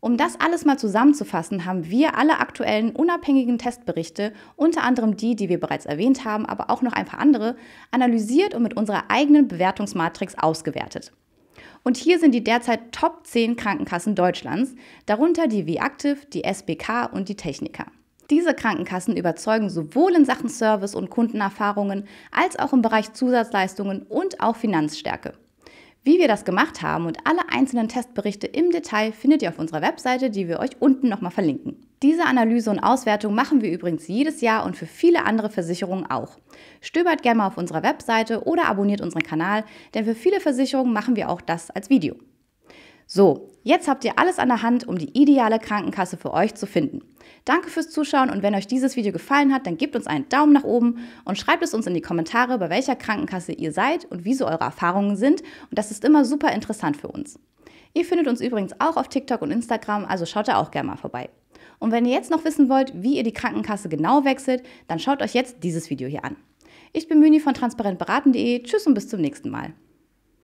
Um das alles mal zusammenzufassen, haben wir alle aktuellen unabhängigen Testberichte, unter anderem die, die wir bereits erwähnt haben, aber auch noch ein paar andere, analysiert und mit unserer eigenen Bewertungsmatrix ausgewertet. Und hier sind die derzeit Top 10 Krankenkassen Deutschlands, darunter die V-Active, die SBK und die Techniker. Diese Krankenkassen überzeugen sowohl in Sachen Service und Kundenerfahrungen als auch im Bereich Zusatzleistungen und auch Finanzstärke. Wie wir das gemacht haben und alle einzelnen Testberichte im Detail findet ihr auf unserer Webseite, die wir euch unten nochmal verlinken. Diese Analyse und Auswertung machen wir übrigens jedes Jahr und für viele andere Versicherungen auch. Stöbert gerne mal auf unserer Webseite oder abonniert unseren Kanal, denn für viele Versicherungen machen wir auch das als Video. So, jetzt habt ihr alles an der Hand, um die ideale Krankenkasse für euch zu finden. Danke fürs Zuschauen und wenn euch dieses Video gefallen hat, dann gebt uns einen Daumen nach oben und schreibt es uns in die Kommentare, bei welcher Krankenkasse ihr seid und wie so eure Erfahrungen sind und das ist immer super interessant für uns. Ihr findet uns übrigens auch auf TikTok und Instagram, also schaut da auch gerne mal vorbei. Und wenn ihr jetzt noch wissen wollt, wie ihr die Krankenkasse genau wechselt, dann schaut euch jetzt dieses Video hier an. Ich bin Müni von transparentberaten.de. Tschüss und bis zum nächsten Mal.